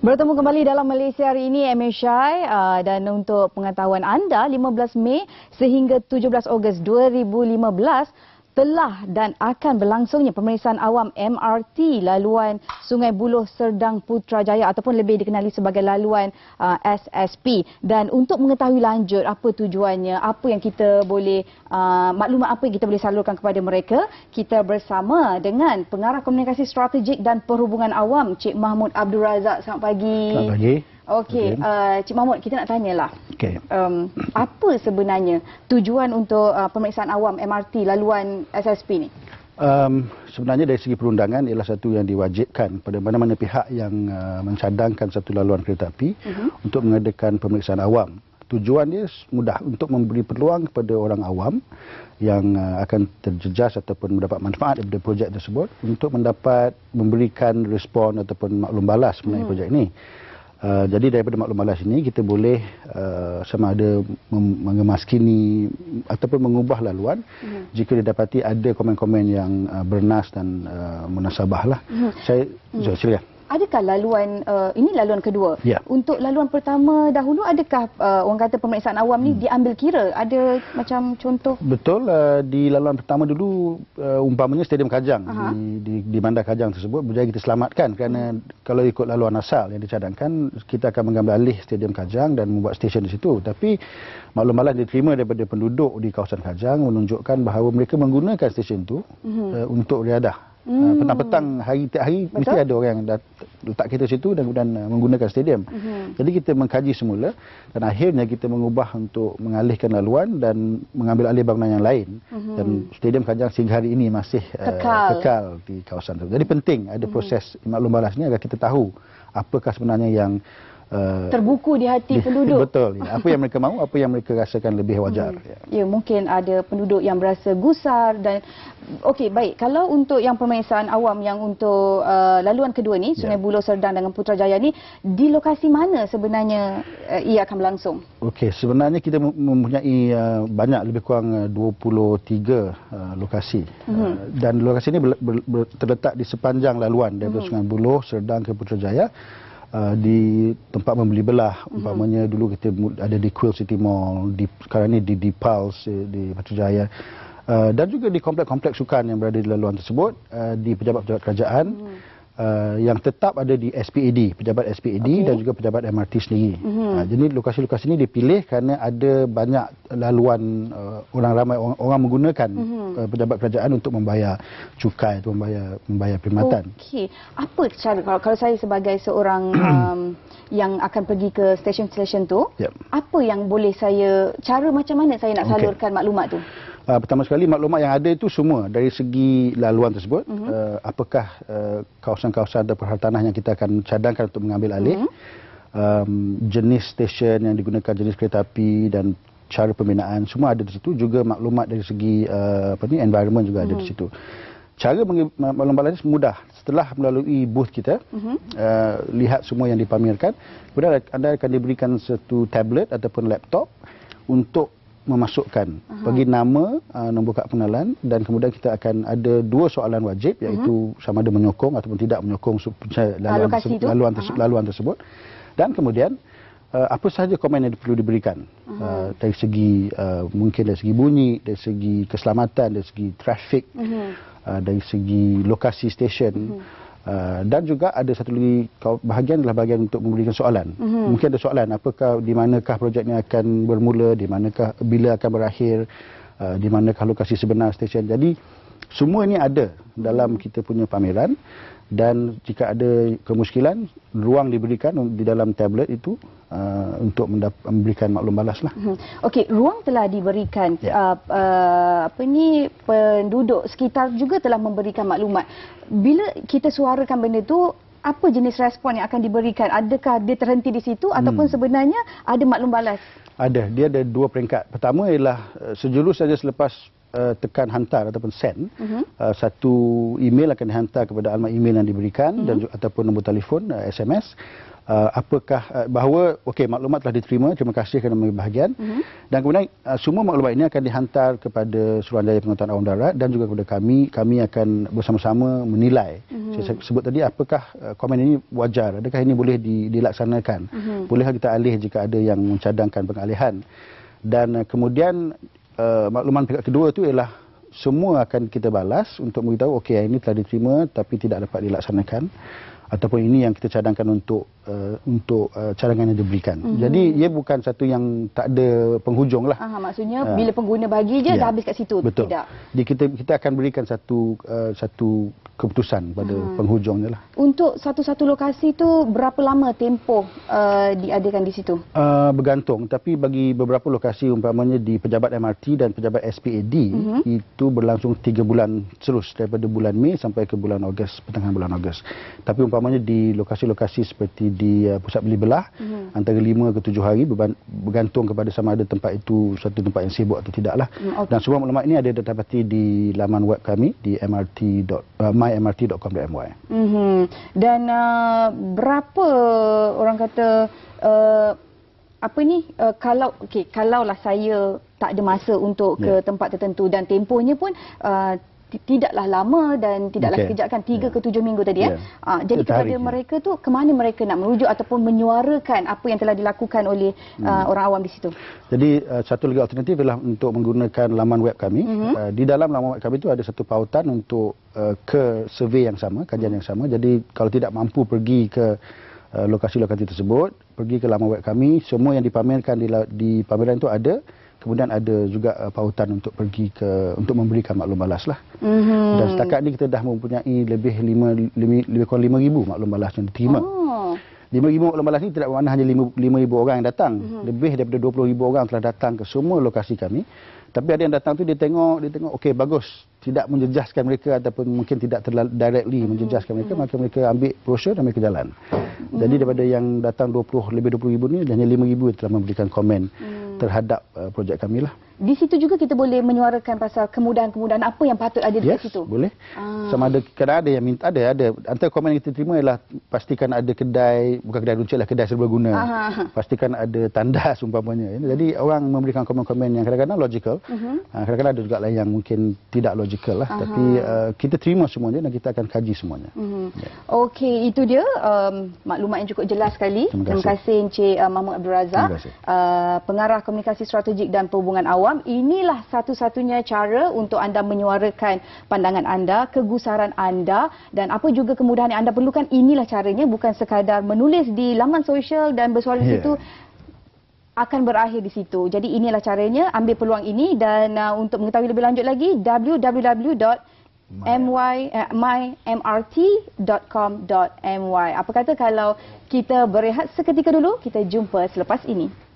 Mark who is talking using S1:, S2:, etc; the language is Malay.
S1: Bertemu kembali dalam Malaysia hari ini MHI ah, dan untuk pengetahuan anda 15 Mei sehingga 17 Ogos 2015 telah dan akan berlangsungnya pemeriksaan awam MRT laluan Sungai Buloh Serdang Putrajaya ataupun lebih dikenali sebagai laluan uh, SSP dan untuk mengetahui lanjut apa tujuannya apa yang kita boleh uh, maklumat apa yang kita boleh salurkan kepada mereka kita bersama dengan pengarah komunikasi strategik dan perhubungan awam Cik Mahmud Abdul Razak selamat pagi selamat pagi Okey, okay. uh, Cik Mahmud, kita nak tanyalah. Okay. Um, apa sebenarnya tujuan untuk uh, pemeriksaan awam MRT laluan SSP ni?
S2: Um, sebenarnya dari segi perundangan ialah satu yang diwajibkan pada mana-mana pihak yang uh, mencadangkan satu laluan kereta api uh mhm. -huh. untuk mengadakan pemeriksaan awam. Tujuannya mudah untuk memberi peluang kepada orang awam yang uh, akan terjejas ataupun mendapat manfaat daripada projek tersebut untuk mendapat memberikan respon ataupun maklum balas mengenai hmm. projek ini. Uh, jadi daripada maklum malas ini kita boleh uh, sama ada mem- mengemaskini ataupun mengubah laluan mm-hmm. jika didapati ada komen-komen yang uh, bernas dan uh, munasabah lah. Mm-hmm. Ya. Saya mm-hmm. silakan
S1: adakah laluan uh, ini laluan kedua? Ya. Untuk laluan pertama dahulu adakah uh, orang kata pemeriksaan awam hmm. ni diambil kira? Ada macam contoh?
S2: Betul uh, di laluan pertama dulu uh, umpamanya stadium Kajang di, di di bandar Kajang tersebut berjaya kita selamatkan kerana hmm. kalau ikut laluan asal yang dicadangkan kita akan mengambil alih stadium Kajang dan membuat stesen di situ. Tapi maklum balas diterima daripada penduduk di kawasan Kajang menunjukkan bahawa mereka menggunakan stesen itu hmm. uh, untuk riadah. Ah, hmm. Petang-petang hari tiap hari Betul? mesti ada orang dah letak kereta situ dan kemudian uh, menggunakan stadium. Hmm. Jadi kita mengkaji semula dan akhirnya kita mengubah untuk mengalihkan laluan dan mengambil alih bangunan yang lain. Hmm. Dan stadium Kajang sehingga hari ini masih uh, kekal, kekal di kawasan itu. Jadi penting ada mhm. proses hmm. maklum balas ini agar kita tahu apakah sebenarnya yang uh, eh,
S1: terbuku di hati di, penduduk.
S2: Betul. Ya. Apa yang mereka mahu, apa yang mereka rasakan lebih wajar. Hmm.
S1: Ya. ya, mungkin ada penduduk yang berasa gusar dan okey, baik. Kalau untuk yang pemeriksaan awam yang untuk uh, laluan kedua ni, Sungai ya. Buloh Serdang dengan Putrajaya ni di lokasi mana sebenarnya uh, ia akan berlangsung?
S2: Okey, sebenarnya kita mempunyai uh, banyak lebih kurang 23 uh, lokasi. Hmm. Uh, dan lokasi ini ber, ber, ber, terletak di sepanjang laluan daripada hmm. Sungai Buloh Serdang ke Putrajaya. Uh, di tempat membeli belah mhm. umpamanya dulu kita ada di Quill City Mall di sekarang ni di di Pulse di Batu Jaya uh, dan juga di komplek-komplek sukan yang berada di laluan tersebut uh, di pejabat-pejabat kerajaan hmm. Uh, yang tetap ada di SPAD, pejabat SPAD okay. dan juga pejabat MRT sendiri. Mm -hmm. uh, jadi lokasi-lokasi ini dipilih kerana ada banyak laluan uh, orang ramai orang, orang menggunakan mm -hmm. uh, pejabat kerajaan untuk membayar cukai atau membayar membayar perkhidmatan.
S1: Okey. Apa cara kalau, kalau saya sebagai seorang um, yang akan pergi ke stesen-stesen tu, yep. apa yang boleh saya cara macam mana saya nak salurkan maklumat tu?
S2: Uh, pertama sekali maklumat yang ada itu semua dari segi laluan tersebut. Mm -hmm. uh, apakah ah, kawasan-kawasan uh, dan perhartanah yang kita akan cadangkan untuk mengambil alih. Mm -hmm. um, jenis stesen yang digunakan, jenis kereta api dan cara pembinaan semua ada di situ. Juga maklumat dari segi uh, apa ini, environment juga mm -hmm. ada di mhm. situ. Cara maklum balas ini mudah. Setelah melalui booth kita, uh -huh. uh, lihat semua yang dipamerkan, kemudian anda akan diberikan satu tablet ataupun laptop untuk memasukkan Aha. bagi nama uh, nombor kad pengenalan dan kemudian kita akan ada dua soalan wajib iaitu Aha. sama ada menyokong ataupun tidak menyokong laluan tersebut, laluan, tersebut, laluan tersebut dan kemudian uh, apa sahaja komen yang perlu diberikan uh, dari segi uh, mungkin dari segi bunyi dari segi keselamatan dari segi trafik uh, dari segi lokasi stesen Aha. Ah, dan juga ada satu lagi bahagian adalah bahagian untuk memberikan soalan. Mm -hmm. Mungkin ada soalan, apakah di manakah projek ini akan bermula, di manakah bila akan berakhir, uh, di manakah lokasi sebenar stesen. Jadi semua ini ada dalam kita punya pameran dan jika ada kemuskilan, ruang diberikan di dalam tablet itu Uh, untuk memberikan maklum balas lah.
S1: Mhm. Okey, ruang telah diberikan ya. uh, uh, apa ni penduduk sekitar juga telah memberikan maklumat. Bila kita suarakan benda tu, apa jenis respon yang akan diberikan? Adakah dia terhenti di situ ataupun hmm. sebenarnya ada maklum balas?
S2: Ada, dia ada dua peringkat. Pertama ialah uh, sejurus saja selepas uh, tekan hantar ataupun send, uh-huh. uh, satu email akan dihantar kepada alamat email yang diberikan uh-huh. dan ataupun nombor telefon uh, SMS uh, apakah uh, bahawa okey maklumat telah diterima terima kasih kerana mengambil bahagian mm -hmm. dan kemudian uh, semua maklumat ini akan dihantar kepada Suruhanjaya Pengetahuan Awam Darat dan juga kepada kami kami akan bersama-sama menilai mm -hmm. saya sebut tadi apakah uh, komen ini wajar adakah ini boleh di, dilaksanakan mm -hmm. bolehkah kita alih jika ada yang mencadangkan pengalihan dan uh, kemudian uh, maklumat pihak kedua itu ialah semua akan kita balas untuk beritahu okey ini telah diterima tapi tidak dapat dilaksanakan ataupun ini yang kita cadangkan untuk uh, untuk uh, cadangan yang diberikan. Mm -hmm. Jadi ia bukan satu yang tak ada penghujung lah. Aha,
S1: maksudnya uh, bila pengguna bagi je yeah. dah habis kat situ. Betul. Tidak.
S2: Jadi kita kita akan berikan satu uh, satu keputusan pada hmm. penghujungnya lah.
S1: Untuk satu-satu lokasi tu berapa lama tempoh uh, diadakan di situ?
S2: Uh, bergantung tapi bagi beberapa lokasi umpamanya di pejabat MRT dan pejabat SPAD hmm. itu berlangsung 3 bulan terus daripada bulan Mei sampai ke bulan Ogos pertengahan bulan Ogos. Tapi umpamanya umpamanya di lokasi-lokasi seperti di uh, pusat beli belah mm-hmm. antara lima ke tujuh hari bergantung kepada sama ada tempat itu satu tempat yang sibuk atau tidaklah. Mm, okay. Dan semua maklumat ini ada dapati di laman web kami di mrt. Uh,
S1: mymrt.com.my. Mhm. Dan uh, berapa orang kata uh, apa ni uh, kalau okey kalaulah saya tak ada masa untuk ke ya. tempat tertentu dan tempohnya pun uh, tidaklah lama dan tidaklah okay. kejap kan 3 yeah. ke 7 minggu tadi yeah. ya. Uh, jadi kepada je. mereka tu ke mana mereka nak merujuk ataupun menyuarakan apa yang telah dilakukan oleh hmm. uh, orang awam di situ.
S2: Jadi uh, satu lagi alternatif ialah untuk menggunakan laman web kami. Mm-hmm. Uh, di dalam laman web kami itu ada satu pautan untuk uh, ke survey yang sama, kajian yang sama. Jadi kalau tidak mampu pergi ke lokasi-lokasi tersebut, pergi ke laman web kami, semua yang dipamerkan di, di pameran itu ada kemudian ada juga uh, pautan untuk pergi ke untuk memberikan maklum balas lah. Mm-hmm. Dan setakat ni kita dah mempunyai lebih lima lebih, lebih kurang lima ribu maklum balas yang diterima. Oh. 5,000 maklum balas ini tidak bermakna hanya 5,000 orang yang datang. Mm-hmm. Lebih daripada 20,000 orang telah datang ke semua lokasi kami. Tapi ada yang datang tu dia tengok, dia tengok, okey bagus. Tidak menjejaskan mereka ataupun mungkin tidak terlalu directly mm-hmm. menjejaskan mereka. Mhm. Maka mereka ambil brosur dan mereka jalan. Mm-hmm. Jadi mhm. daripada yang datang 20, lebih 20,000 ini, hanya 5,000 telah memberikan komen mm-hmm. terhadap uh, projek kami lah
S1: di situ juga kita boleh menyuarakan pasal kemudahan-kemudahan apa yang patut ada di yes, situ. Yes, boleh. Aa. Ah. Sama
S2: ada kena ada yang minta ada ada antara komen yang kita terima ialah pastikan ada kedai bukan kedai runcitlah kedai serbaguna. Aha. Pastikan ada tandas umpamanya. Hmm. Jadi hmm. orang memberikan komen-komen yang kadang-kadang logical. Mhm. Ah, kadang-kadang ada juga lain yang mungkin tidak logical lah Aha. tapi uh, kita terima semuanya dan kita akan kaji semuanya.
S1: Uh-huh. Mhm. Yeah. Okey, itu dia um, maklumat yang cukup jelas sekali. Terima kasih, Terima kasih Encik uh, Mahmud Abdul Razak, uh, pengarah komunikasi strategik dan perhubungan awam awam, inilah satu-satunya cara untuk anda menyuarakan pandangan anda, kegusaran anda dan apa juga kemudahan yang anda perlukan, inilah caranya bukan sekadar menulis di laman sosial dan bersuara yeah. di ya. situ akan berakhir di situ. Jadi inilah caranya, ambil peluang ini dan uh, untuk mengetahui lebih lanjut lagi www. My, eh, mymrt.com.my Apa kata kalau kita berehat seketika dulu kita jumpa selepas ini